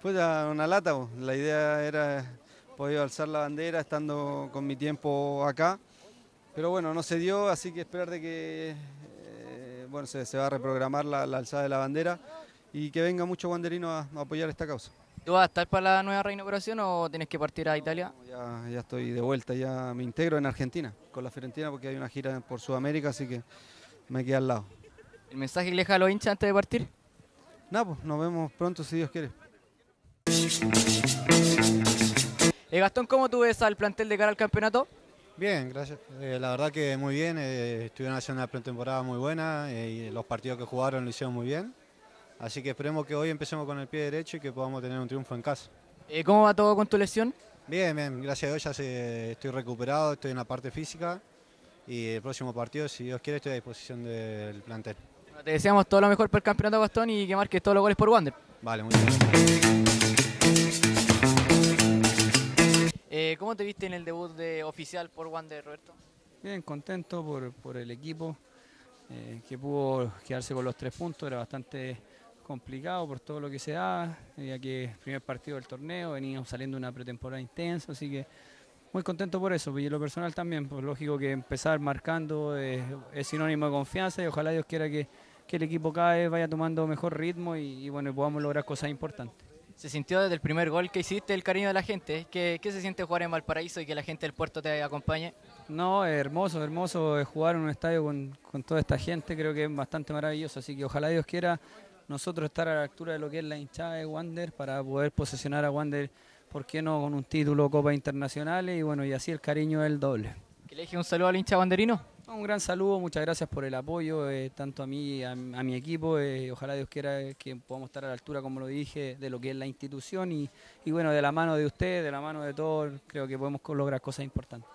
Pues ya una lata, la idea era poder alzar la bandera estando con mi tiempo acá, pero bueno, no se dio, así que esperar de que eh, bueno, se, va a reprogramar la, alzada de la bandera y que venga mucho banderino a, apoyar esta causa. ¿Tú vas a estar para la nueva reinauguración o tienes que partir a Italia? ya, estoy de vuelta, ya me integro en Argentina, con la Fiorentina, porque hay una gira por Sudamérica, así que me quedé al lado. ¿El mensaje que le deja a los hinchas antes de partir? No, pues nos vemos pronto si Dios quiere. Eh, Gastón, ¿cómo tú ves al plantel de cara al campeonato? Bien, gracias. Eh, la verdad que muy bien. Eh, estuvieron haciendo una pretemporada muy buena y los partidos que jugaron lo hicieron muy bien. Así que esperemos que hoy empecemos con el pie derecho y que podamos tener un triunfo en casa. ¿Cómo va todo con tu lesión? Bien, bien. Gracias a Dios ya estoy recuperado, estoy en la parte física y el próximo partido, si Dios quiere, estoy a disposición del plantel. te deseamos todo lo mejor para el campeonato, Gastón, y que marques todos los goles por Wander. Vale, muchas gracias eh, ¿Cómo te viste en el debut de oficial por Wander, Roberto? Bien, contento por, el equipo eh, que pudo quedarse con los tres puntos, era bastante complicado por todo lo que se da, ya que el primer partido del torneo, veníamos saliendo una pretemporada intensa, así que muy contento por eso, y lo personal también, pues, lógico que empezar marcando eh, es, sinónimo de confianza y ojalá Dios quiera que, el equipo cada vez vaya tomando mejor ritmo y, y bueno, podamos lograr cosas importantes se sintió desde el primer gol que hiciste el cariño de la gente. ¿Qué, se siente jugar en Valparaíso y que la gente del puerto te acompañe? No, hermoso, hermoso jugar en un estadio con, toda esta gente, creo que es bastante maravilloso, así que ojalá Dios quiera nosotros estar a la altura de lo que es la hinchada de Wander para poder posesionar a Wander, ¿por qué no?, con un título Copa Internacional y bueno, y así el cariño es doble. ¿Que le deje un saludo al hincha wanderino? Un gran saludo, muchas gracias por el apoyo, eh, tanto a mí, a, a mi equipo. Eh, ojalá Dios quiera eh, que podamos estar a la altura, como lo dije, de lo que es la institución y, y bueno, de la mano de usted, de la mano de todos, creo que podemos lograr cosas importantes.